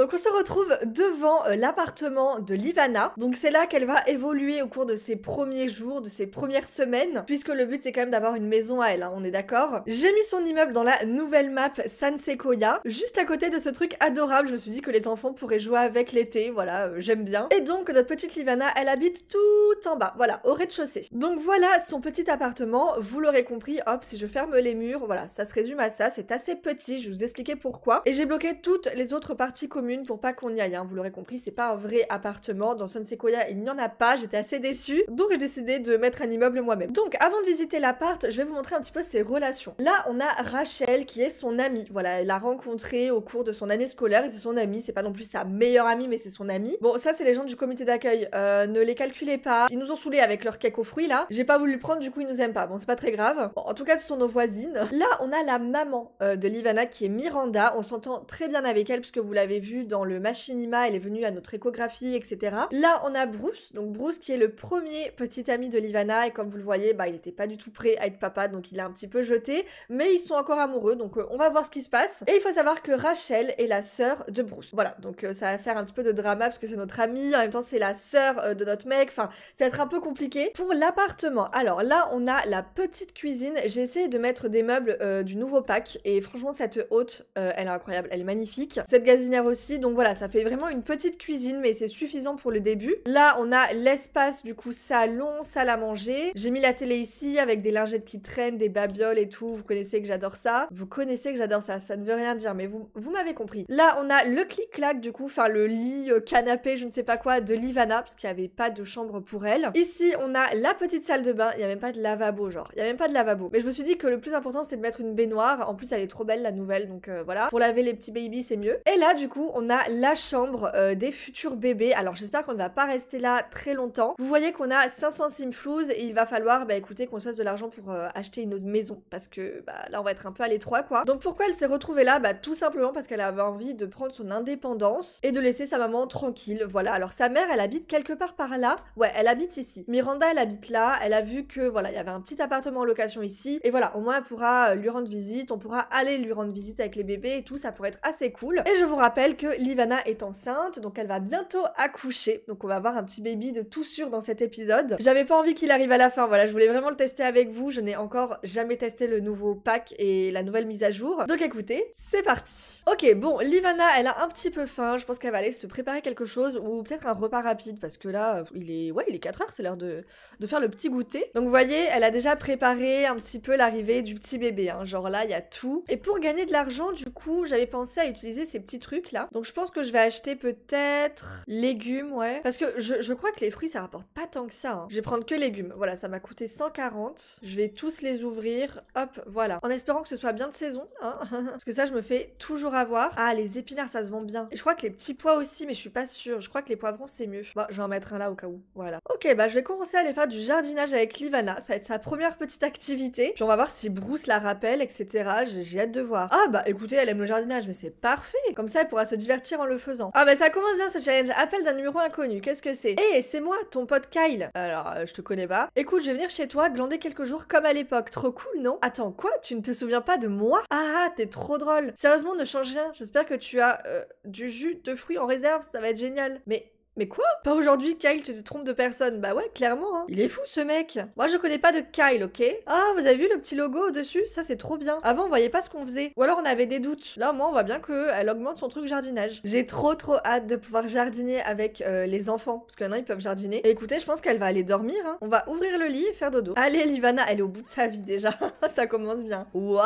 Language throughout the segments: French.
donc on se retrouve devant euh, l'appartement de Livana. Donc c'est là qu'elle va évoluer au cours de ses premiers jours, de ses premières semaines, puisque le but c'est quand même d'avoir une maison à elle, hein, on est d'accord. J'ai mis son immeuble dans la nouvelle map San Sequoia, juste à côté de ce truc adorable. Je me suis dit que les enfants pourraient jouer avec l'été, voilà, euh, j'aime bien. Et donc notre petite Livana, elle habite tout en bas, voilà, au rez-de-chaussée. Donc voilà son petit appartement. Vous l'aurez compris, hop, si je ferme les murs, voilà, ça se résume à ça. C'est assez petit. Je vous expliquer pourquoi. Et j'ai bloqué toutes les autres parties communes pour pas qu'on y aille. Hein, vous l'aurez compris, c'est pas un vrai appartement. Dans Sun Sequoia, il n'y en a pas. J'étais assez déçue. Donc j'ai décidé de mettre un immeuble moi-même. Donc avant de visiter l'appart, je vais vous montrer un petit peu ses relations. Là, on a Rachel qui est son amie. Voilà, elle l'a rencontrée au cours de son année scolaire et c'est son amie. C'est pas non plus sa meilleure amie, mais c'est son amie. Bon, ça, c'est les gens du comité d'accueil. Euh, ne les calculez pas. Ils nous ont saoulés avec leur cake aux fruits là. J'ai pas voulu prendre, du coup, ils nous aiment pas. Bon, c'est pas très grave. en tout cas, ce sont nos voisines. Là, on a la maman euh, de Livana qui est Miranda. On s'entend très bien avec elle puisque vous l'avez vu dans le machinima, elle est venue à notre échographie, etc. Là, on a Bruce, donc Bruce qui est le premier petit ami de Livana, et comme vous le voyez, bah, il n'était pas du tout prêt à être papa, donc il l'a un petit peu jeté, mais ils sont encore amoureux, donc euh, on va voir ce qui se passe. Et il faut savoir que Rachel est la sœur de Bruce. Voilà, donc euh, ça va faire un petit peu de drama, parce que c'est notre amie, en même temps c'est la sœur euh, de notre mec, enfin, ça va être un peu compliqué. Pour l'appartement, alors là, on a la petite cuisine, j'ai essayé de mettre des meubles du nouveau pack, et franchement, cette haute elle est incroyable, elle est magnifique. Cette gazinière aussi, donc voilà, ça fait vraiment une petite cuisine, mais c'est suffisant pour le début. Là, on a l'espace du coup salon, salle à manger. J'ai mis la télé ici avec des lingettes qui traînent, des babioles et tout. Vous connaissez que j'adore ça. Vous connaissez que j'adore ça. Ça ne veut rien dire, mais vous, vous m'avez compris. Là, on a le clic-clac du coup, enfin le lit, euh, canapé, je ne sais pas quoi, de Livana, parce qu'il n'y avait pas de chambre pour elle. Ici, on a la petite salle de bain. Il n'y a même pas de lavabo, genre. Il n'y a même pas de lavabo. Mais je me suis dit que le plus important, c'est de mettre une baignoire. En plus, elle est trop belle, la nouvelle. Donc euh, voilà. Pour laver les petits babies, c'est mieux. Et là, du coup, on on a la chambre euh, des futurs bébés. Alors j'espère qu'on ne va pas rester là très longtemps. Vous voyez qu'on a 500 simflouz et il va falloir, bah écoutez, qu'on se fasse de l'argent pour euh, acheter une autre maison parce que bah, là on va être un peu à l'étroit quoi. Donc pourquoi elle s'est retrouvée là Bah tout simplement parce qu'elle avait envie de prendre son indépendance et de laisser sa maman tranquille. Voilà. Alors sa mère, elle habite quelque part par là. Ouais, elle habite ici. Miranda, elle habite là. Elle a vu que voilà, il y avait un petit appartement en location ici et voilà, au moins elle pourra euh, lui rendre visite, on pourra aller lui rendre visite avec les bébés et tout, ça pourrait être assez cool. Et je vous rappelle que Livana est enceinte, donc elle va bientôt accoucher. Donc on va avoir un petit baby de tout sûr dans cet épisode. J'avais pas envie qu'il arrive à la fin, voilà, je voulais vraiment le tester avec vous. Je n'ai encore jamais testé le nouveau pack et la nouvelle mise à jour. Donc écoutez, c'est parti. Ok, bon, Livana, elle a un petit peu faim. Je pense qu'elle va aller se préparer quelque chose ou peut-être un repas rapide parce que là, il est, ouais, il est 4 heures, c'est l'heure de... faire le petit goûter. Donc vous voyez, elle a déjà préparé un petit peu l'arrivée du petit bébé. Hein. Genre là, il y a tout. Et pour gagner de l'argent, du coup, j'avais pensé à utiliser ces petits trucs là. Donc je pense que je vais acheter peut-être légumes, ouais. Parce que je, crois que les fruits, ça rapporte pas tant que ça. Hein. Je vais prendre que légumes. Voilà, ça m'a coûté 140. Je vais tous les ouvrir. Hop, voilà. En espérant que ce soit bien de saison, hein. Parce que ça, je me fais toujours avoir. Ah, les épinards, ça se vend bien. Et je crois que les petits pois aussi, mais je suis pas sûre. Je crois que les poivrons, c'est mieux. Bon, bah, je vais en mettre un là au cas où. Voilà. Ok, bah je vais commencer à aller faire du jardinage avec Livana. Ça va être sa première petite activité. Puis on va voir si Bruce la rappelle, etc. J'ai hâte de voir. Ah, bah écoutez, elle aime le jardinage, mais c'est parfait. Comme ça, elle pourra se divertir en le faisant. Ah, ben ça commence bien ce challenge. Appel d'un numéro inconnu. Qu'est-ce que c'est Eh, c'est moi, ton pote Kyle. Alors, euh, je te connais pas. Écoute, je vais venir chez toi, glander quelques jours comme à l'époque. Trop cool, non Attends, quoi Tu ne te souviens pas de moi Ah, t'es trop drôle. Sérieusement, ne change rien. J'espère que tu as euh, du jus de fruits en réserve. Ça va être génial. Mais mais quoi Pas aujourd'hui, Kyle, tu te trompe de personne. Bah ouais, clairement. Hein. Il est fou ce mec. Moi, je connais pas de Kyle, ok Ah, vous avez vu le petit logo au-dessus Ça, c'est trop bien. Avant, on voyait pas ce qu'on faisait. Ou alors, on avait des doutes. Là, moi, on voit bien qu'elle euh, augmente son truc jardinage. J'ai trop, trop hâte de pouvoir jardiner avec euh, les enfants. Parce que maintenant, ils peuvent jardiner. écoutez, je pense qu'elle va aller dormir. Hein. On va ouvrir le lit et faire dodo. Allez, Livana, elle est au bout de sa vie déjà. ça commence bien. Waouh,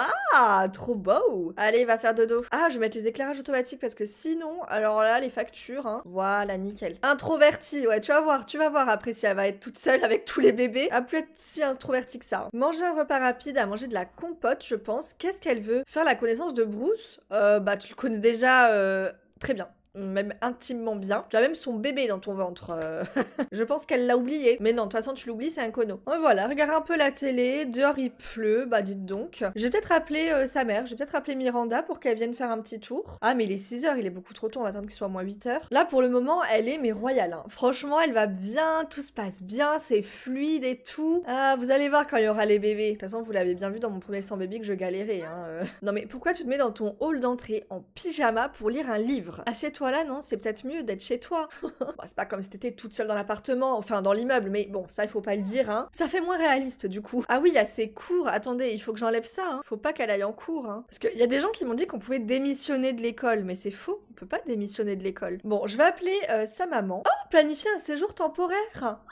trop beau. Allez, va faire dodo. Ah, je vais mettre les éclairages automatiques parce que sinon, alors là, les factures, hein. Voilà, nickel. Introvertie, ouais, tu vas voir, tu vas voir après si elle va être toute seule avec tous les bébés. Elle peut être si introvertie que ça. Hein. Manger un repas rapide, à manger de la compote, je pense. Qu'est-ce qu'elle veut Faire la connaissance de Bruce euh, Bah, tu le connais déjà euh, très bien même intimement bien. Tu as même son bébé dans ton ventre. Euh. je pense qu'elle l'a oublié. Mais non, de toute façon, tu l'oublies, c'est un cono. Voilà, regarde un peu la télé. Dehors, il pleut. Bah, dites donc. Je vais peut-être appeler euh, sa mère. Je vais peut-être appeler Miranda pour qu'elle vienne faire un petit tour. Ah, mais il est 6h, il est beaucoup trop tôt. On va attendre qu'il soit moins 8h. Là, pour le moment, elle est mais royale. Hein. Franchement, elle va bien. Tout se passe bien. C'est fluide et tout. Ah, vous allez voir quand il y aura les bébés. De toute façon, vous l'avez bien vu dans mon premier sans bébé que je galérais. Hein, euh. Non, mais pourquoi tu te mets dans ton hall d'entrée en pyjama pour lire un livre Assieds-toi voilà, non, c'est peut-être mieux d'être chez toi. c'est pas comme si t'étais toute seule dans l'appartement, enfin dans l'immeuble, mais bon, ça, il faut pas le dire, hein. Ça fait moins réaliste, du coup. Ah oui, il y a cours. Attendez, il faut que j'enlève ça, hein. Faut pas qu'elle aille en cours, hein. Parce qu'il y a des gens qui m'ont dit qu'on pouvait démissionner de l'école, mais c'est faux. On peut pas démissionner de l'école. Bon, je vais appeler euh, sa maman. Oh, planifier un séjour temporaire.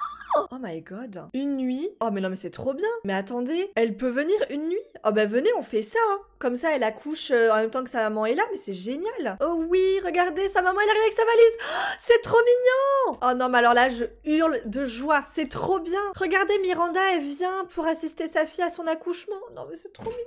Oh my god. Une nuit Oh mais non mais c'est trop bien. Mais attendez, elle peut venir une nuit Oh bah venez, on fait ça. Hein. Comme ça, elle accouche euh, en même temps que sa maman est là, mais c'est génial. Oh oui, regardez, sa maman, elle arrive avec sa valise. Oh, c'est trop mignon. Oh non, mais alors là, je hurle de joie. C'est trop bien. Regardez, Miranda, elle vient pour assister sa fille à son accouchement. Non mais c'est trop mignon.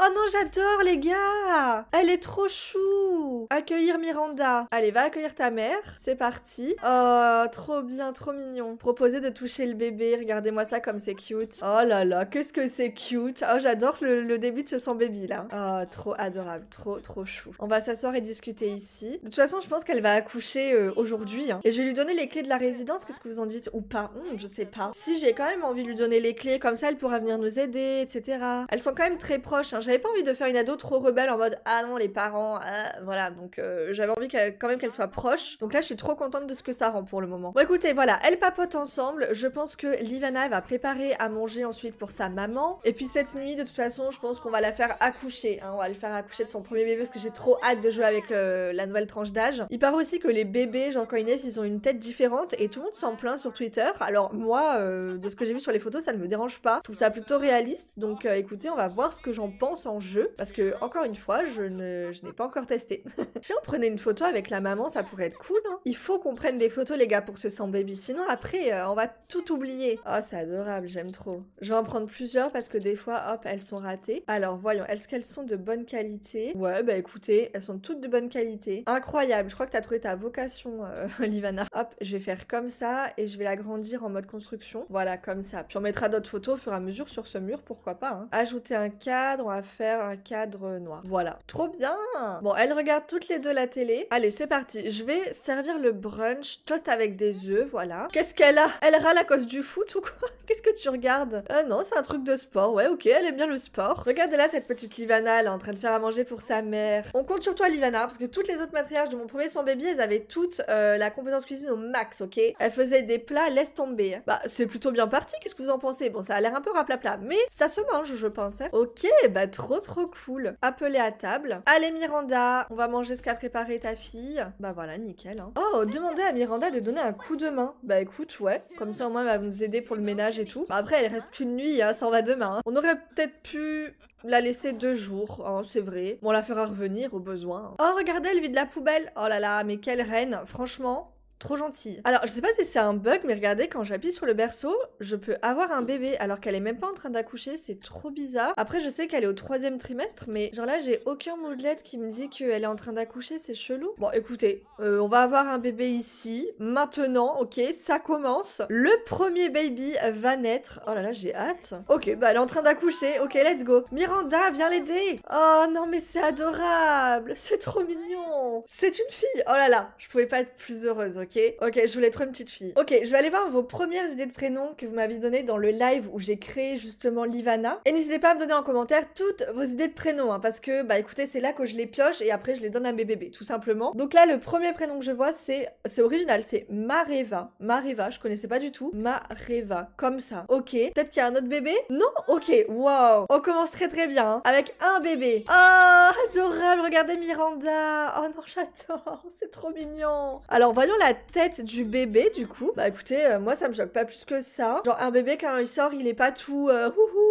Oh non, j'adore les gars Elle est trop chou Accueillir Miranda. Allez, va accueillir ta mère. C'est parti. Oh, trop bien, trop mignon. Proposer de toucher le bébé. Regardez-moi ça comme c'est cute. Oh là là, qu'est-ce que c'est cute. Oh, j'adore le, début de ce son bébé là. Oh, trop adorable, trop, trop chou. On va s'asseoir et discuter ici. De toute façon, je pense qu'elle va accoucher euh, aujourd'hui. Hein. Et je vais lui donner les clés de la résidence. Qu'est-ce que vous en dites Ou pas hmm, Je sais pas. Si j'ai quand même envie de lui donner les clés, comme ça elle pourra venir nous aider, etc. Elles sont quand même très proches. Hein j'avais pas envie de faire une ado trop rebelle en mode ah non les parents, ah, voilà. Donc euh, j'avais envie quand même qu'elle soit proche. Donc là je suis trop contente de ce que ça rend pour le moment. Bon écoutez voilà, elles papotent ensemble. Je pense que Livana va préparer à manger ensuite pour sa maman. Et puis cette nuit de toute façon je pense qu'on va la faire accoucher. Hein. On va la faire accoucher de son premier bébé parce que j'ai trop hâte de jouer avec euh, la nouvelle tranche d'âge. Il paraît aussi que les bébés jean quand ils ont une tête différente et tout le monde s'en plaint sur Twitter. Alors moi euh, de ce que j'ai vu sur les photos ça ne me dérange pas. Je trouve ça plutôt réaliste. Donc écoutez on va voir ce que j'en pense en jeu, parce que encore une fois, je ne, n'ai pas encore testé. si on prenait une photo avec la maman, ça pourrait être cool. Hein. Il faut qu'on prenne des photos, les gars, pour ce sans baby, sinon après, euh, on va tout oublier. Oh, c'est adorable, j'aime trop. Je vais en prendre plusieurs parce que des fois, hop, elles sont ratées. Alors voyons, est-ce qu'elles sont de bonne qualité Ouais, bah écoutez, elles sont toutes de bonne qualité. Incroyable, je crois que t'as trouvé ta vocation, euh, Livana. Hop, je vais faire comme ça et je vais l'agrandir en mode construction. Voilà, comme ça. Puis on mettra d'autres photos au fur et à mesure sur ce mur, pourquoi pas. Hein. Ajouter un cadre, on faire un cadre noir. Voilà. Trop bien Bon, elle regarde toutes les deux la télé. Allez, c'est parti. Je vais servir le brunch. Toast avec des œufs, voilà. Qu'est-ce qu'elle a Elle râle à cause du foot ou quoi Qu'est-ce que tu regardes Ah non, c'est un truc de sport. Ouais, ok, elle aime bien le sport. Regardez là cette petite Livana, elle est en train de faire à manger pour sa mère. On compte sur toi, Livana, parce que toutes les autres matriarches de mon premier son bébé, elles avaient toutes euh, la compétence cuisine au max, ok Elles faisaient des plats, laisse tomber. Bah, c'est plutôt bien parti, qu'est-ce que vous en pensez Bon, ça a l'air un peu raplapla, mais ça se mange, je pense. Hein. ok, bah trop trop cool. Appelez à table. Allez Miranda, on va manger ce qu'a préparé ta fille. Bah voilà, nickel. Hein. Oh, demandez à Miranda de donner un coup de main. Bah écoute, ouais. Comme ça au moins elle va nous aider pour le ménage et tout. Bah après, elle reste qu'une nuit, hein, ça en va demain. Hein. On aurait peut-être pu la laisser deux jours, c'est vrai. on la fera revenir au besoin. Oh, regardez, elle vide la poubelle. Oh là là, mais quelle reine. Franchement, Trop gentille. Alors, je sais pas si c'est un bug, mais regardez, quand j'appuie sur le berceau, je peux avoir un bébé alors qu'elle est même pas en train d'accoucher, c'est trop bizarre. Après, je sais qu'elle est au troisième trimestre, mais genre là, j'ai aucun mot de lettre qui me dit qu'elle est en train d'accoucher, c'est chelou. Bon, écoutez, euh, on va avoir un bébé ici, maintenant, ok, ça commence. Le premier baby va naître. Oh là là, j'ai hâte. Ok, bah elle est en train d'accoucher, ok, let's go. Miranda, viens l'aider. Oh non, mais c'est adorable, c'est trop mignon. C'est une fille. Oh là là, je pouvais pas être plus heureuse, ok ok je voulais être une petite fille. Ok, je vais aller voir vos premières idées de prénoms que vous m'avez données dans le live où j'ai créé justement Livana. Et n'hésitez pas à me donner en commentaire toutes vos idées de prénoms, hein, parce que, bah écoutez, c'est là que je les pioche et après je les donne à mes bébés, tout simplement. Donc là, le premier prénom que je vois, c'est original, c'est Mareva. Mareva, je connaissais pas du tout. Mareva, comme ça. Ok, peut-être qu'il y a un autre bébé Non Ok, waouh On commence très très bien, hein, avec un bébé. Oh, adorable, regardez Miranda Oh non, j'adore, c'est trop mignon Alors, voyons la tête du bébé, du coup, bah écoutez, euh, moi ça me choque pas plus que ça. Genre, un bébé quand il sort, il est pas tout euh,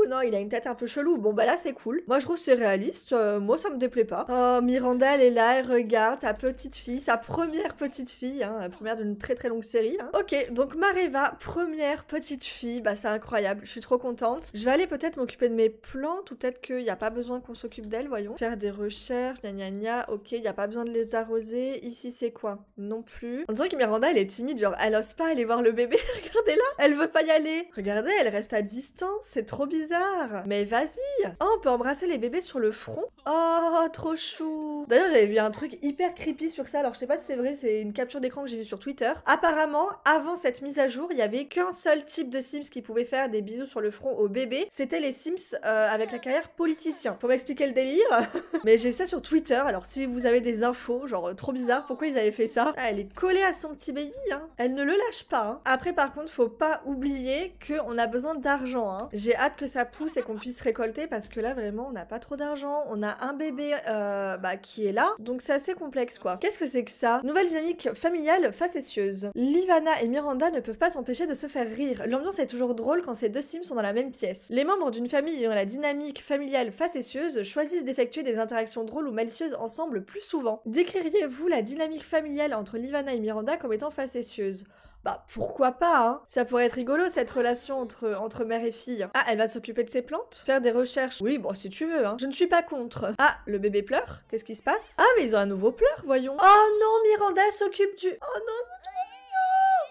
non, il a une tête un peu chelou. Bon, bah là c'est cool. Moi je trouve c'est réaliste, euh, moi ça me déplaît pas. Oh, Miranda, elle est là, elle regarde sa petite fille, sa première petite fille, hein, première d'une très très longue série. Hein. Ok, donc Mareva, première petite fille, bah c'est incroyable, je suis trop contente. Je vais aller peut-être m'occuper de mes plantes ou peut-être qu'il n'y a pas besoin qu'on s'occupe d'elle voyons. Faire des recherches, gna gna gna, ok, il n'y a pas besoin de les arroser. Ici c'est quoi Non plus. On dirait qu'il Miranda, elle est timide, genre elle ose pas aller voir le bébé, regardez-la, elle veut pas y aller. Regardez, elle reste à distance, c'est trop bizarre. Mais vas-y. Oh, on peut embrasser les bébés sur le front. Oh, trop chou. D'ailleurs, j'avais vu un truc hyper creepy sur ça, alors je sais pas si c'est vrai, c'est une capture d'écran que j'ai vue sur Twitter. Apparemment, avant cette mise à jour, il y avait qu'un seul type de Sims qui pouvait faire des bisous sur le front au bébé, c'était les Sims euh, avec la carrière politicien. Pour m'expliquer le délire. Mais j'ai vu ça sur Twitter, alors si vous avez des infos, genre trop bizarre, pourquoi ils avaient fait ça ah, Elle est collée à son petit baby. Hein. Elle ne le lâche pas. Hein. Après, par contre, faut pas oublier qu'on a besoin d'argent. Hein. J'ai hâte que ça pousse et qu'on puisse récolter parce que là, vraiment, on n'a pas trop d'argent. On a un bébé euh, bah, qui est là. Donc, c'est assez complexe, quoi. Qu'est-ce que c'est que ça Nouvelle dynamique familiale facétieuse. Livana et Miranda ne peuvent pas s'empêcher de se faire rire. L'ambiance est toujours drôle quand ces deux sims sont dans la même pièce. Les membres d'une famille ayant la dynamique familiale facétieuse choisissent d'effectuer des interactions drôles ou malicieuses ensemble plus souvent. Décririez-vous la dynamique familiale entre Livana et Miranda comme étant facétieuse. Bah pourquoi pas, hein Ça pourrait être rigolo cette relation entre, entre mère et fille. Ah, elle va s'occuper de ses plantes Faire des recherches Oui, bon, si tu veux, hein. Je ne suis pas contre. Ah, le bébé pleure Qu'est-ce qui se passe Ah, mais ils ont un nouveau pleur, voyons. Oh non, Miranda s'occupe du... Oh non,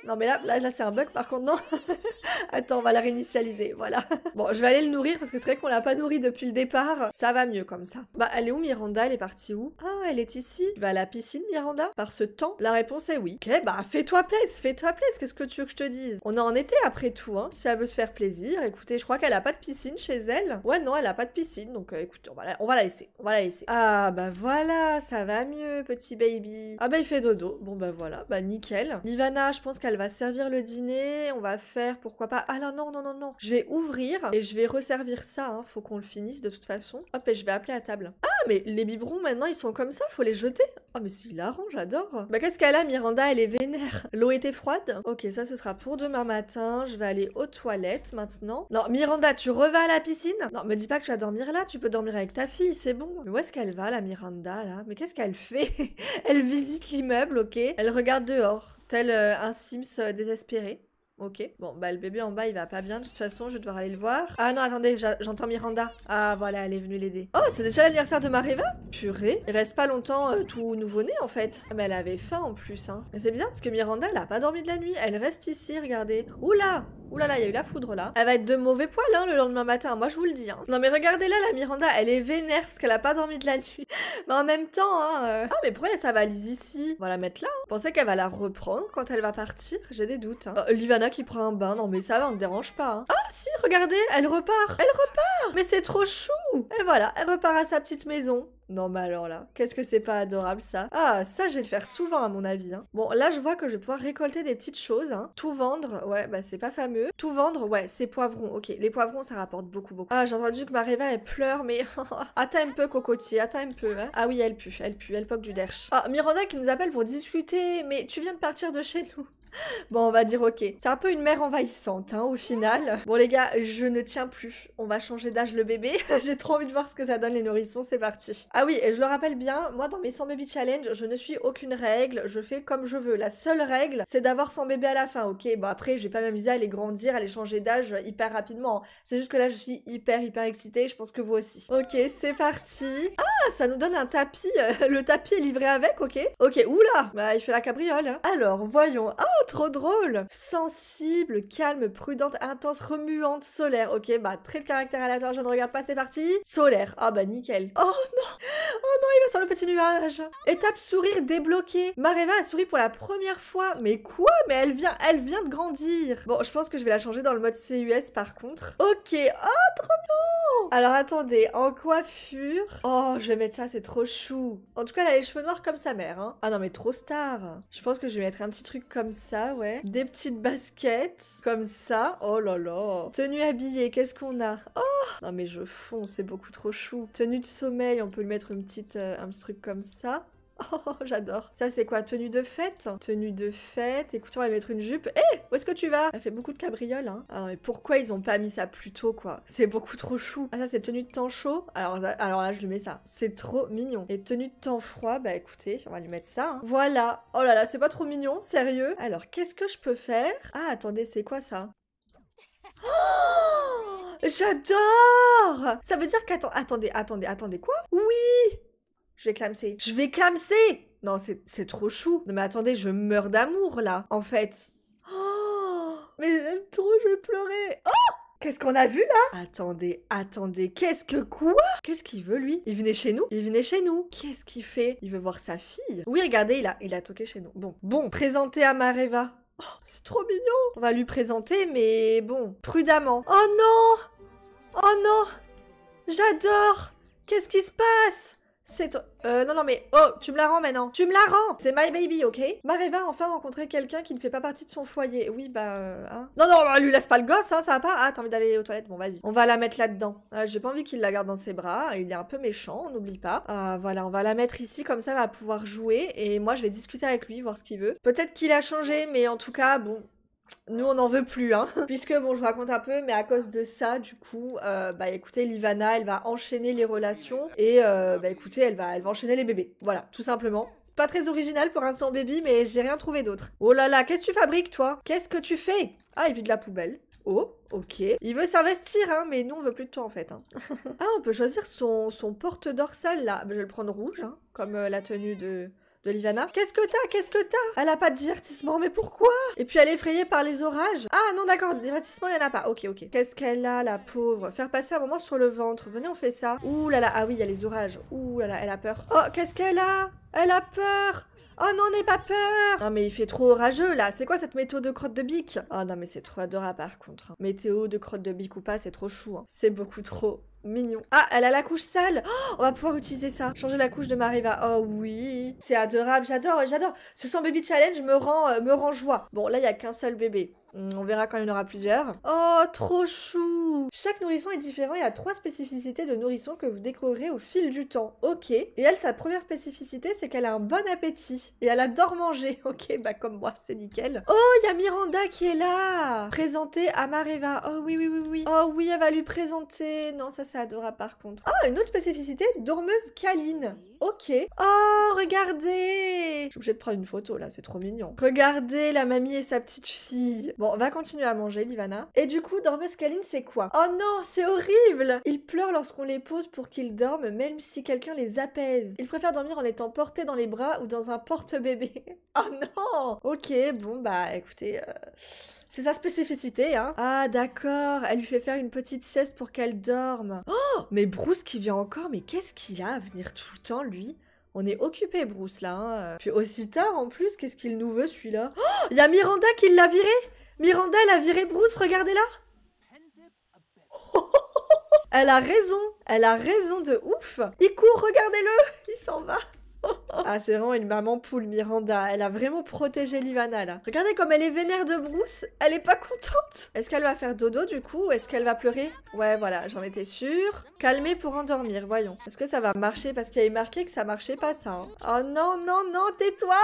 non, mais là, là, c'est un bug par contre, non Attends, on va la réinitialiser, voilà. Bon, je vais aller le nourrir parce que c'est vrai qu'on l'a pas nourri depuis le départ. Ça va mieux comme ça. Bah, elle est où Miranda Elle est partie où Ah, elle est ici. Tu vas à la piscine, Miranda Par ce temps La réponse est oui. Ok, bah fais-toi plaisir, fais-toi plaisir. Qu'est-ce que tu veux que je te dise On est en été après tout, hein. Si elle veut se faire plaisir, écoutez, je crois qu'elle a pas de piscine chez elle. Ouais, non, elle a pas de piscine, donc euh, écoute, on va, la, on va la laisser. On va la laisser. Ah, bah voilà, ça va mieux, petit baby. Ah, bah il fait dodo. Bon, bah voilà, bah nickel. Ivana, je pense qu'elle elle va servir le dîner, on va faire pourquoi pas. Ah non, non, non, non, non. Je vais ouvrir et je vais resservir ça. Hein. Faut qu'on le finisse de toute façon. Hop, et je vais appeler à table. Ah, mais les biberons maintenant ils sont comme ça, faut les jeter. Ah, oh, mais c'est hilarant, j'adore. Mais bah, qu'est-ce qu'elle a, Miranda Elle est vénère. L'eau était froide Ok, ça, ce sera pour demain matin. Je vais aller aux toilettes maintenant. Non, Miranda, tu revas à la piscine Non, me dis pas que tu vas dormir là. Tu peux dormir avec ta fille, c'est bon. Mais où est-ce qu'elle va, la Miranda, là Mais qu'est-ce qu'elle fait Elle visite l'immeuble, ok Elle regarde dehors tel euh, un Sims euh, désespéré. Ok. Bon, bah le bébé en bas, il va pas bien. De toute façon, je vais devoir aller le voir. Ah non, attendez, j'entends Miranda. Ah voilà, elle est venue l'aider. Oh, c'est déjà l'anniversaire de Mareva Purée. Il reste pas longtemps euh, tout nouveau-né en fait. Ah, mais elle avait faim en plus. Hein. C'est bizarre parce que Miranda, elle a pas dormi de la nuit. Elle reste ici, regardez. Oula Oulala, là il y a eu la foudre là. Elle va être de mauvais poil hein, le lendemain matin, moi je vous le dis. Hein. Non mais regardez là, la Miranda, elle est vénère parce qu'elle a pas dormi de la nuit. mais en même temps, hein, Oh ah mais pourquoi elle valise ici On va la mettre là. Hein. Pensez qu'elle va la reprendre quand elle va partir J'ai des doutes. Hein. Euh, qui prend un bain. Non, mais ça va, on ne dérange pas. Hein. Ah, si, regardez, elle repart. Elle repart. Mais c'est trop chou. Et voilà, elle repart à sa petite maison. Non mais alors là, qu'est-ce que c'est pas adorable ça Ah ça je vais le faire souvent à mon avis. Hein. Bon là je vois que je vais pouvoir récolter des petites choses. Hein. Tout vendre, ouais bah c'est pas fameux. Tout vendre, ouais c'est poivrons. Ok les poivrons ça rapporte beaucoup beaucoup. Ah j'ai entendu que Mareva elle pleure mais attends un peu cocotier, attends un peu. Hein. Ah oui elle pue, elle pue, elle poque du derche. Ah Miranda qui nous appelle pour discuter mais tu viens de partir de chez nous. Bon, on va dire ok. C'est un peu une mère envahissante, hein, au final. Bon, les gars, je ne tiens plus. On va changer d'âge le bébé. J'ai trop envie de voir ce que ça donne, les nourrissons. C'est parti. Ah oui, et je le rappelle bien, moi, dans mes 100 baby challenge, je ne suis aucune règle. Je fais comme je veux. La seule règle, c'est d'avoir 100 bébés à la fin, ok Bon, après, je vais pas m'amuser à les grandir, à les changer d'âge hyper rapidement. Hein. C'est juste que là, je suis hyper, hyper excitée. Je pense que vous aussi. Ok, c'est parti. Ah, ça nous donne un tapis. le tapis est livré avec, ok Ok, oula Bah, il fait la cabriole. Hein. Alors, voyons. Ah, trop drôle Sensible, calme, prudente, intense, remuante, solaire. Ok, bah trait de caractère aléatoire, je ne regarde pas, c'est parti. Solaire. Ah bah nickel. Oh non Oh non, il va sur le petit nuage. Étape sourire débloquée Mareva a souri pour la première fois. Mais quoi Mais elle vient, elle vient de grandir. Bon, je pense que je vais la changer dans le mode CUS par contre. Ok, oh trop bien. Alors attendez, en coiffure. Oh, je vais mettre ça, c'est trop chou. En tout cas, elle a les cheveux noirs comme sa mère. Hein. Ah non, mais trop star. Je pense que je vais mettre un petit truc comme ça ouais. Des petites baskets, comme ça. Oh là là. Tenue habillée, qu'est-ce qu'on a Oh Non mais je fonce, c'est beaucoup trop chou. Tenue de sommeil, on peut lui mettre une petite, euh, un petit truc comme ça. Oh, j'adore. Ça, c'est quoi Tenue de fête Tenue de fête. Écoute, on va lui mettre une jupe. Hé, eh, où est-ce que tu vas Elle fait beaucoup de cabrioles, hein. Ah, mais pourquoi ils ont pas mis ça plus tôt, quoi C'est beaucoup trop chou. Ah, ça, c'est tenue de temps chaud. Alors, alors là, je lui mets ça. C'est trop mignon. Et tenue de temps froid, bah écoutez, on va lui mettre ça. Hein. Voilà. Oh là là, c'est pas trop mignon, sérieux. Alors, qu'est-ce que je peux faire Ah, attendez, c'est quoi ça oh J'adore Ça veut dire qu'attendez, attendez, attendez, attendez, quoi Oui je vais clamser. Je vais clamser Non, c'est trop chou. Non mais attendez, je meurs d'amour là, en fait. Oh Mais j'aime trop, je vais pleurer. Oh Qu'est-ce qu'on a vu là Attendez, attendez, qu'est-ce que quoi Qu'est-ce qu'il veut lui Il venait chez nous Il venait chez nous Qu'est-ce qu'il fait Il veut voir sa fille Oui, regardez, il a, il a toqué chez nous. Bon, bon, présenter à Mareva. Oh, c'est trop mignon On va lui présenter, mais bon, prudemment. Oh non Oh non J'adore Qu'est-ce qui se passe c'est toi. Euh, non, non, mais oh, tu me la rends maintenant. Tu me la rends C'est my baby, ok Mareva a enfin rencontré quelqu'un qui ne fait pas partie de son foyer. Oui, bah, euh, hein. Non, non, lui laisse pas le gosse, hein, ça va pas. Ah, t'as envie d'aller aux toilettes Bon, vas-y. On va la mettre là-dedans. Ah, j'ai pas envie qu'il la garde dans ses bras. Il est un peu méchant, on n'oublie pas. Ah, voilà, on va la mettre ici, comme ça, elle va pouvoir jouer. Et moi, je vais discuter avec lui, voir ce qu'il veut. Peut-être qu'il a changé, mais en tout cas, bon, nous on n'en veut plus hein puisque bon je vous raconte un peu mais à cause de ça du coup euh, bah écoutez Livana elle va enchaîner les relations et euh, bah écoutez elle va elle va enchaîner les bébés voilà tout simplement c'est pas très original pour un son bébé mais j'ai rien trouvé d'autre oh là là qu'est-ce que tu fabriques toi qu'est-ce que tu fais ah il de la poubelle oh Ok. Il veut s'investir, hein, mais nous, on veut plus de toi, en fait. Hein. ah, on peut choisir son, son porte dorsale là. Bah, je vais le prendre rouge, hein, comme euh, la tenue de, de Livana. Qu'est-ce que t'as Qu'est-ce que t'as Elle a pas de divertissement, mais pourquoi Et puis elle est effrayée par les orages. Ah non, d'accord, divertissement, il y en a pas. Ok, ok. Qu'est-ce qu'elle a, la pauvre Faire passer un moment sur le ventre. Venez, on fait ça. Ouh là là, ah oui, il y a les orages. Ouh là là, elle a peur. Oh, qu'est-ce qu'elle a Elle a peur Oh non, n'aie pas peur Non mais il fait trop orageux là, c'est quoi cette météo de crotte de bique Oh non mais c'est trop adorable par contre. Hein. Météo de crotte de bique ou pas, c'est trop chou. Hein. C'est beaucoup trop mignon. Ah, elle a la couche sale oh, On va pouvoir utiliser ça. Changer la couche de Mariva. Oh oui C'est adorable, j'adore, j'adore. Ce 100 baby challenge me rend, euh, me rend joie. Bon, là, il n'y a qu'un seul bébé. Mm, on verra quand il y en aura plusieurs. Oh, trop chou Chaque nourrisson est différent et a trois spécificités de nourrisson que vous découvrirez au fil du temps. Ok. Et elle, sa première spécificité, c'est qu'elle a un bon appétit. Et elle adore manger. Ok, bah comme moi, c'est nickel. Oh, il y a Miranda qui est là Présentée à Mareva. Oh oui, oui, oui, oui. Oh oui, elle va lui présenter. Non, ça, ça adora par contre. oh, une autre spécificité, dormeuse câline ok. Oh, regardez Je suis obligée de prendre une photo là, c'est trop mignon. Regardez la mamie et sa petite fille. Bon, va continuer à manger, Livana. Et du coup, scaline, c'est quoi Oh non, c'est horrible Ils pleurent lorsqu'on les pose pour qu'ils dorment, même si quelqu'un les apaise. Ils préfèrent dormir en étant portés dans les bras ou dans un porte-bébé. oh non Ok, bon bah écoutez... Euh, c'est sa spécificité, hein. Ah, d'accord, elle lui fait faire une petite sieste pour qu'elle dorme. Oh Mais Bruce qui vient encore, mais qu'est-ce qu'il a à venir tout le temps, lui on est occupé, Bruce, là. Hein. Puis aussi tard, en plus, qu'est-ce qu'il nous veut, celui-là Oh Il y a Miranda qui l'a viré Miranda, elle a viré Bruce, regardez la Elle a raison, elle a raison de ouf Il court, regardez-le Il s'en va Ah, c'est vraiment une maman poule, Miranda. Elle a vraiment protégé Livana, là. Regardez comme elle est vénère de Bruce. Elle est pas contente. Est-ce qu'elle va faire dodo, du coup Ou est-ce qu'elle va pleurer Ouais, voilà, j'en étais sûre. Calmer pour endormir, voyons. Est-ce que ça va marcher Parce qu'il y a marqué que ça marchait pas, ça. Hein. Oh non, non, non, tais-toi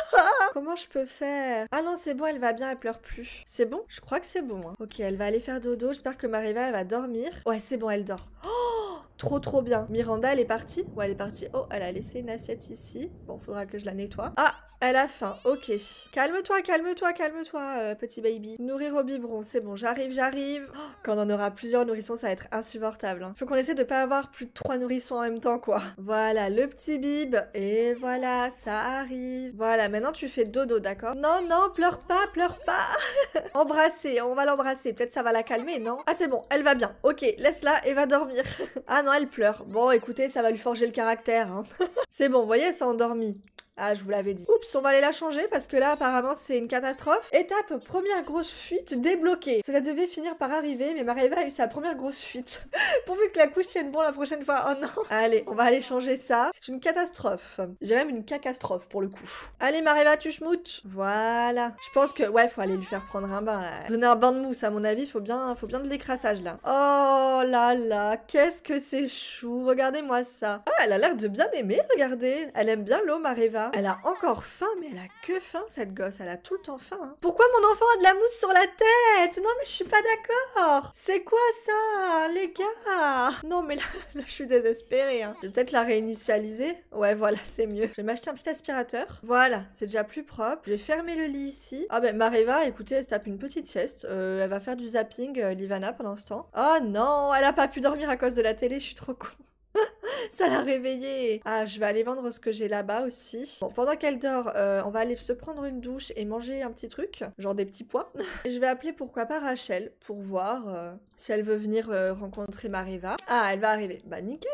Comment je peux faire Ah non, c'est bon, elle va bien, elle pleure plus. C'est bon Je crois que c'est bon. Hein. Ok, elle va aller faire dodo. J'espère que Mariva, elle va dormir. Ouais, c'est bon, elle dort. Oh trop trop bien. Miranda, elle est partie Ouais, elle est partie. Oh, elle a laissé une assiette ici. Bon, faudra que je la nettoie. Ah, elle a faim. Ok. Calme-toi, calme-toi, calme-toi, euh, petit baby. Nourrir au biberon, c'est bon. J'arrive, j'arrive. Oh, quand on aura plusieurs nourrissons, ça va être insupportable. Hein. Faut qu'on essaie de pas avoir plus de trois nourrissons en même temps, quoi. Voilà, le petit bib. Et voilà, ça arrive. Voilà, maintenant tu fais dodo, d'accord Non, non, pleure pas, pleure pas. Embrasser, on va l'embrasser. Peut-être ça va la calmer, non Ah, c'est bon, elle va bien. Ok, laisse-la et va dormir. Ah non, elle pleure. Bon, écoutez, ça va lui forger le caractère. Hein. c'est bon, vous voyez, ça endormi. Ah, je vous l'avais dit. Oups, on va aller la changer parce que là, apparemment, c'est une catastrophe. Étape, première grosse fuite débloquée. Cela devait finir par arriver, mais Mareva a eu sa première grosse fuite. Pourvu que la couche tienne bon la prochaine fois. Oh non. Allez, on va aller changer ça. C'est une catastrophe. J'ai même une catastrophe pour le coup. Allez, Mareva, tu schmoutes. Voilà. Je pense que, ouais, faut aller lui faire prendre un bain. Donner un bain de mousse, à mon avis, faut bien, faut bien de l'écrassage là. Oh là là, qu'est-ce que c'est chou. Regardez-moi ça. Ah, elle a l'air de bien aimer, regardez. Elle aime bien l'eau, Mareva. Elle a encore faim, mais elle a que faim cette gosse, elle a tout le temps faim. Hein. Pourquoi mon enfant a de la mousse sur la tête Non mais je suis pas d'accord C'est quoi ça, les gars Non mais là, je suis désespérée. Hein. Je vais peut-être la réinitialiser. Ouais voilà, c'est mieux. Je vais m'acheter un petit aspirateur. Voilà, c'est déjà plus propre. Je vais fermer le lit ici. Ah ben Mariva écoutez, elle se tape une petite sieste. Euh, elle va faire du zapping, euh, Livana, pendant ce temps. Oh non, elle a pas pu dormir à cause de la télé, je suis trop con. ça l'a réveillée. Ah, je vais aller vendre ce que j'ai là-bas aussi. pendant qu'elle dort, euh, on va aller se prendre une douche et manger un petit truc, genre des petits pois. je vais appeler pourquoi pas Rachel pour voir euh, si elle veut venir euh, rencontrer Mariva. Ah, elle va arriver. Bah nickel.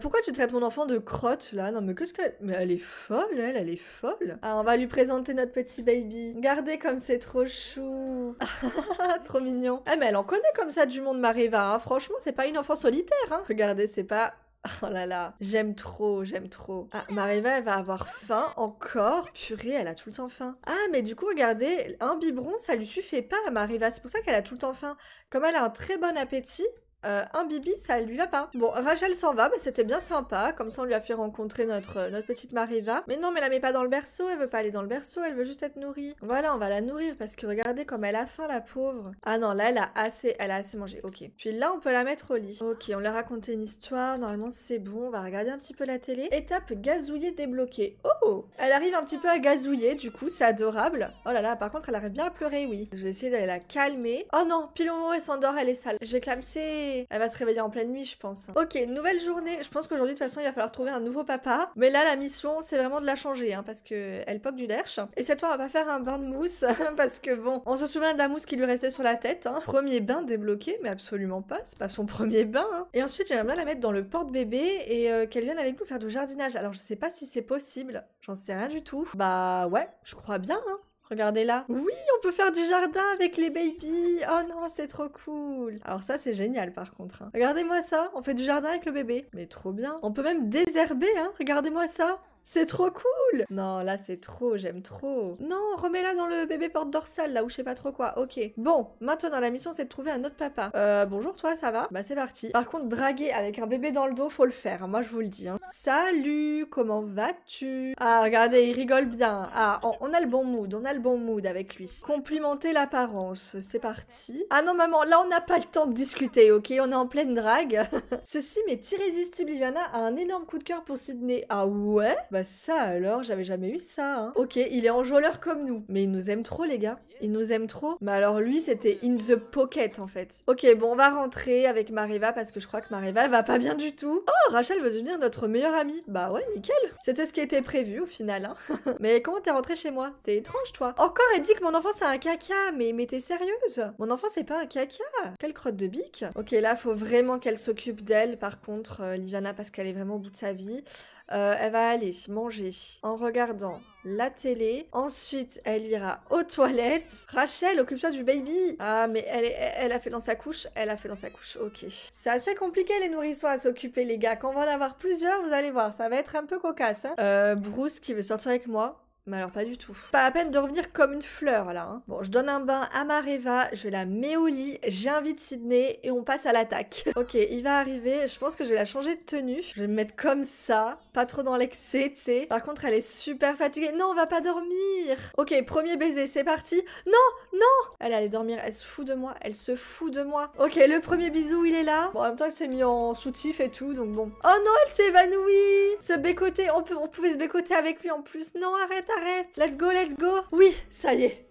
pourquoi tu traites mon enfant de crotte là Non mais qu'est-ce qu'elle... Mais elle est folle, elle, elle est folle. Ah, on va lui présenter notre petit baby. Regardez comme c'est trop chou. trop mignon. Ah mais elle en connaît comme ça du monde Mariva. Hein. Franchement, c'est pas une enfant solitaire. Hein. Regardez, c'est pas Oh là là, j'aime trop, j'aime trop. Ah, Mariva, elle va avoir faim encore. Purée, elle a tout le temps faim. Ah, mais du coup, regardez, un biberon, ça lui suffit pas à Mariva. C'est pour ça qu'elle a tout le temps faim. Comme elle a un très bon appétit, euh, un bibi, ça lui va pas. Bon, Rachel s'en va, mais c'était bien sympa. Comme ça, on lui a fait rencontrer notre, euh, notre petite Mariva. Mais non, mais la met pas dans le berceau. Elle veut pas aller dans le berceau. Elle veut juste être nourrie. Voilà, on va la nourrir parce que regardez comme elle a faim, la pauvre. Ah non, là, elle a assez, elle a assez mangé. Ok. Puis là, on peut la mettre au lit. Ok, on lui a raconté une histoire. Normalement, c'est bon. On va regarder un petit peu la télé. Étape gazouiller débloqué, Oh Elle arrive un petit peu à gazouiller, du coup, c'est adorable. Oh là là, par contre, elle arrive bien à pleurer, oui. Je vais essayer d'aller la calmer. Oh non, pilon et moment elle s'endort, elle est sale. Je vais clamser elle va se réveiller en pleine nuit, je pense. Ok, nouvelle journée. Je pense qu'aujourd'hui, de toute façon, il va falloir trouver un nouveau papa. Mais là, la mission, c'est vraiment de la changer, hein, parce que elle poque du derche. Et cette fois, on va pas faire un bain de mousse, parce que bon, on se souvient de la mousse qui lui restait sur la tête. Hein. Premier bain débloqué, mais absolument pas. C'est pas son premier bain. Hein. Et ensuite, j'aimerais bien la mettre dans le porte-bébé et euh, qu'elle vienne avec nous faire du jardinage. Alors, je sais pas si c'est possible. J'en sais rien du tout. Bah ouais, je crois bien. Hein. Regardez là. Oui, on peut faire du jardin avec les babies. Oh non, c'est trop cool. Alors ça, c'est génial par contre. Hein. Regardez-moi ça. On fait du jardin avec le bébé. Mais trop bien. On peut même désherber. Hein. Regardez-moi ça. C'est trop cool Non, là c'est trop, j'aime trop. Non, remets-la dans le bébé porte dorsale, là où je sais pas trop quoi. Ok. Bon, maintenant la mission c'est de trouver un autre papa. Euh, bonjour toi, ça va Bah c'est parti. Par contre, draguer avec un bébé dans le dos, faut le faire, moi je vous le dis. Hein. Salut, comment vas-tu Ah, regardez, il rigole bien. Ah, on, a le bon mood, on a le bon mood avec lui. Complimenter l'apparence, c'est parti. Ah non maman, là on n'a pas le temps de discuter, ok On est en pleine drague. Ceci m'est irrésistible, Ivana a un énorme coup de cœur pour Sydney. Ah ouais bah, bah ça alors, j'avais jamais eu ça. Hein. Ok, il est enjôleur comme nous, mais il nous aime trop les gars. Il nous aime trop. Mais bah alors lui, c'était in the pocket en fait. Ok, bon, on va rentrer avec Mariva parce que je crois que Mariva va pas bien du tout. Oh, Rachel veut devenir notre meilleure amie. Bah ouais, nickel. C'était ce qui était prévu au final. Hein. mais comment t'es rentrée chez moi T'es étrange toi. Encore, elle dit que mon enfant c'est un caca, mais, mais t'es sérieuse Mon enfant c'est pas un caca. Quelle crotte de bique. Ok, là, faut vraiment qu'elle s'occupe d'elle par contre, euh, Livana, parce qu'elle est vraiment au bout de sa vie. Euh, elle va aller manger en regardant la télé. Ensuite, elle ira aux toilettes. Rachel, occupe-toi du baby. Ah, mais elle, a fait dans sa couche. Elle a fait dans sa couche. Ok. C'est assez compliqué les nourrissons à s'occuper, les gars. Quand on va en avoir plusieurs, vous allez voir, ça va être un peu cocasse. Hein. Euh, Bruce qui veut sortir avec moi. Mais alors pas du tout. Pas à peine de revenir comme une fleur là. Hein. Bon, je donne un bain à Mareva, je la mets au lit, j'invite Sydney et on passe à l'attaque. ok, il va arriver, je pense que je vais la changer de tenue. Je vais me mettre comme ça, pas trop dans l'excès, tu sais. Par contre, elle est super fatiguée. Non, on va pas dormir. Ok, premier baiser, c'est parti. Non, non Elle allait dormir, elle se fout de moi, elle se fout de moi. Ok, le premier bisou, il est là. Bon, en même temps, elle s'est mis en soutif et tout, donc bon. Oh non, elle s'évanouit évanouie Se bécoter, on, peut, on pouvait se bécoter avec lui en plus. Non, arrête arrête Let's go, let's go Oui, ça y est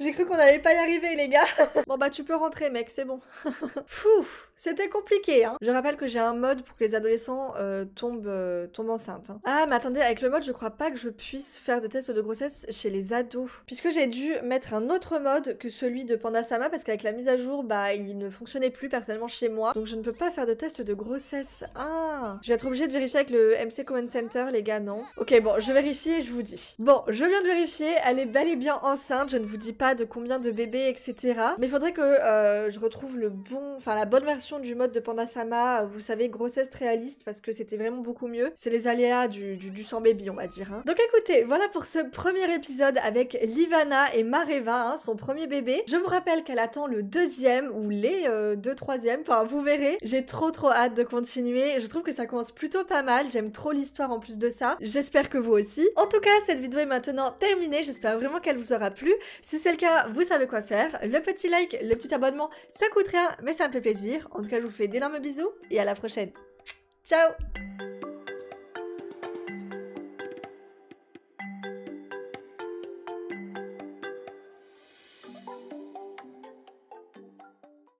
j'ai cru qu'on n'allait pas y arriver, les gars. bon, bah, tu peux rentrer, mec, c'est bon. Fouf, c'était compliqué, hein. Je rappelle que j'ai un mode pour que les adolescents euh, tombent, euh, tombent enceintes. Hein. Ah, mais attendez, avec le mode, je crois pas que je puisse faire des tests de grossesse chez les ados. Puisque j'ai dû mettre un autre mode que celui de Pandasama, parce qu'avec la mise à jour, bah, il ne fonctionnait plus personnellement chez moi. Donc, je ne peux pas faire de test de grossesse. Ah, je vais être obligée de vérifier avec le MC Common Center, les gars, non Ok, bon, je vérifie et je vous dis. Bon, je viens de vérifier, elle est bel et bien enceinte, je ne vous dis pas de combien de bébés, etc. Mais il faudrait que euh, je retrouve le bon, enfin la bonne version du mode de Pandasama, euh, vous savez, grossesse réaliste, parce que c'était vraiment beaucoup mieux. C'est les aléas du, du, sans bébé on va dire. Hein. Donc écoutez, voilà pour ce premier épisode avec Livana et Mareva, hein, son premier bébé. Je vous rappelle qu'elle attend le deuxième, ou les euh, deux troisièmes, enfin vous verrez. J'ai trop trop hâte de continuer. Je trouve que ça commence plutôt pas mal, j'aime trop l'histoire en plus de ça. J'espère que vous aussi. En tout cas, cette vidéo est maintenant terminée, j'espère vraiment qu'elle vous aura plu. Si c'est le cas, vous savez quoi faire. Le petit like, le petit abonnement, ça coûte rien, mais ça me fait plaisir. En tout cas, je vous fais d'énormes bisous et à la prochaine. Ciao